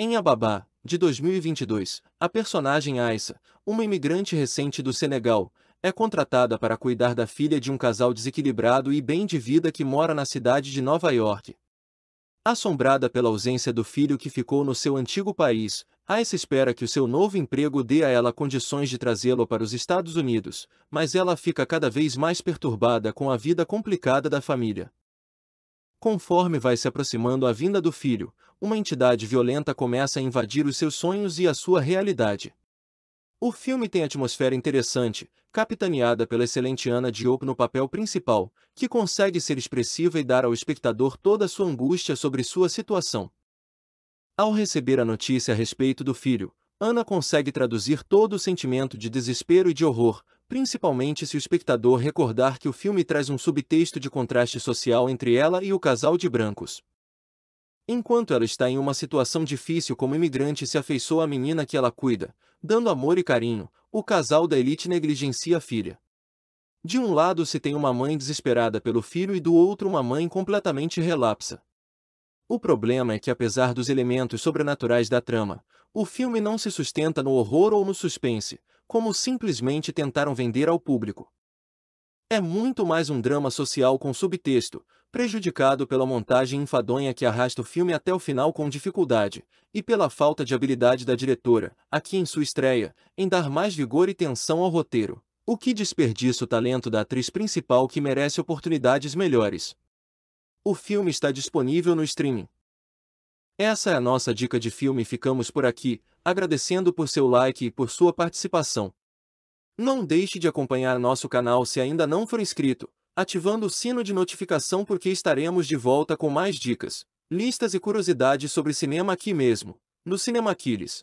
Em Ababá, de 2022, a personagem Aissa, uma imigrante recente do Senegal, é contratada para cuidar da filha de um casal desequilibrado e bem de vida que mora na cidade de Nova York. Assombrada pela ausência do filho que ficou no seu antigo país, Aissa espera que o seu novo emprego dê a ela condições de trazê-lo para os Estados Unidos, mas ela fica cada vez mais perturbada com a vida complicada da família. Conforme vai se aproximando a vinda do filho, uma entidade violenta começa a invadir os seus sonhos e a sua realidade. O filme tem atmosfera interessante, capitaneada pela excelente Ana Diop no papel principal, que consegue ser expressiva e dar ao espectador toda a sua angústia sobre sua situação. Ao receber a notícia a respeito do filho, Ana consegue traduzir todo o sentimento de desespero e de horror, principalmente se o espectador recordar que o filme traz um subtexto de contraste social entre ela e o casal de brancos. Enquanto ela está em uma situação difícil como imigrante se afeiçoa à menina que ela cuida, dando amor e carinho, o casal da elite negligencia a filha. De um lado se tem uma mãe desesperada pelo filho e do outro uma mãe completamente relapsa. O problema é que apesar dos elementos sobrenaturais da trama, o filme não se sustenta no horror ou no suspense, como simplesmente tentaram vender ao público. É muito mais um drama social com subtexto, prejudicado pela montagem enfadonha que arrasta o filme até o final com dificuldade, e pela falta de habilidade da diretora, aqui em sua estreia, em dar mais vigor e tensão ao roteiro, o que desperdiça o talento da atriz principal que merece oportunidades melhores. O filme está disponível no streaming. Essa é a nossa dica de filme e ficamos por aqui, agradecendo por seu like e por sua participação. Não deixe de acompanhar nosso canal se ainda não for inscrito, ativando o sino de notificação porque estaremos de volta com mais dicas, listas e curiosidades sobre cinema aqui mesmo, no Cinema Aquiles.